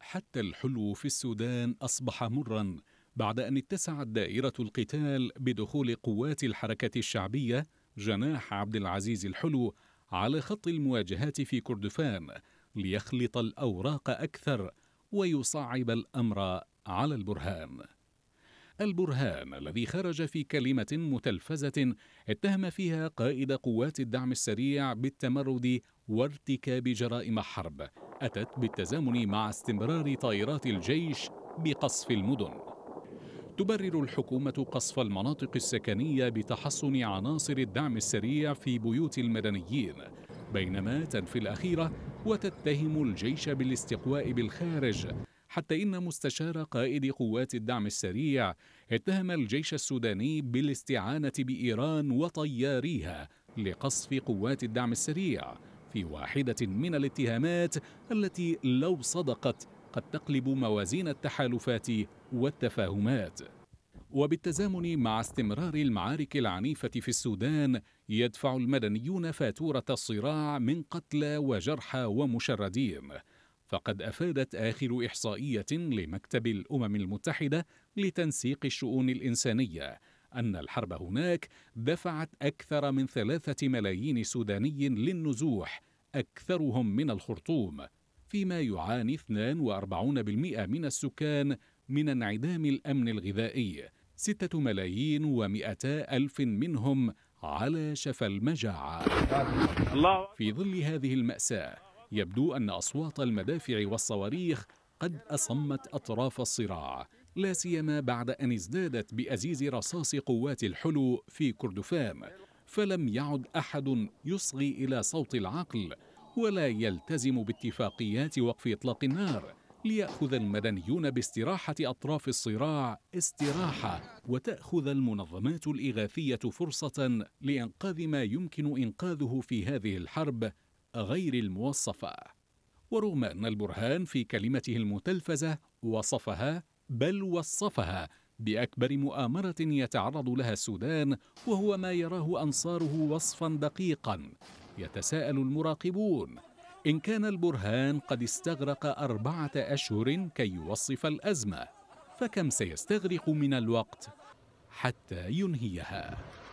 حتى الحلو في السودان أصبح مرا بعد أن اتسعت دائرة القتال بدخول قوات الحركة الشعبية جناح عبد العزيز الحلو على خط المواجهات في كردفان ليخلط الأوراق أكثر ويصعب الأمر على البرهان البرهان الذي خرج في كلمة متلفزة اتهم فيها قائد قوات الدعم السريع بالتمرد وارتكاب جرائم حرب أتت بالتزامن مع استمرار طائرات الجيش بقصف المدن تبرر الحكومة قصف المناطق السكنية بتحصن عناصر الدعم السريع في بيوت المدنيين بينما تنفي الأخيرة وتتهم الجيش بالاستقواء بالخارج حتى إن مستشار قائد قوات الدعم السريع اتهم الجيش السوداني بالاستعانة بإيران وطياريها لقصف قوات الدعم السريع في واحدة من الاتهامات التي لو صدقت قد تقلب موازين التحالفات والتفاهمات وبالتزامن مع استمرار المعارك العنيفة في السودان يدفع المدنيون فاتورة الصراع من قتلى وجرحى ومشردين فقد أفادت آخر إحصائية لمكتب الأمم المتحدة لتنسيق الشؤون الإنسانية أن الحرب هناك دفعت أكثر من ثلاثة ملايين سوداني للنزوح أكثرهم من الخرطوم فيما يعاني 42% من السكان من انعدام الأمن الغذائي ستة ملايين ومئتا ألف منهم على شفا المجاعة في ظل هذه المأساة يبدو أن أصوات المدافع والصواريخ قد أصمت أطراف الصراع لا سيما بعد أن ازدادت بأزيز رصاص قوات الحلو في كردفان فلم يعد أحد يصغي إلى صوت العقل ولا يلتزم باتفاقيات وقف إطلاق النار ليأخذ المدنيون باستراحة أطراف الصراع استراحة وتأخذ المنظمات الإغاثية فرصة لإنقاذ ما يمكن إنقاذه في هذه الحرب غير الموصفة ورغم أن البرهان في كلمته المتلفزة وصفها بل وصفها بأكبر مؤامرة يتعرض لها السودان وهو ما يراه أنصاره وصفا دقيقا يتساءل المراقبون إن كان البرهان قد استغرق أربعة أشهر كي يوصف الأزمة فكم سيستغرق من الوقت حتى ينهيها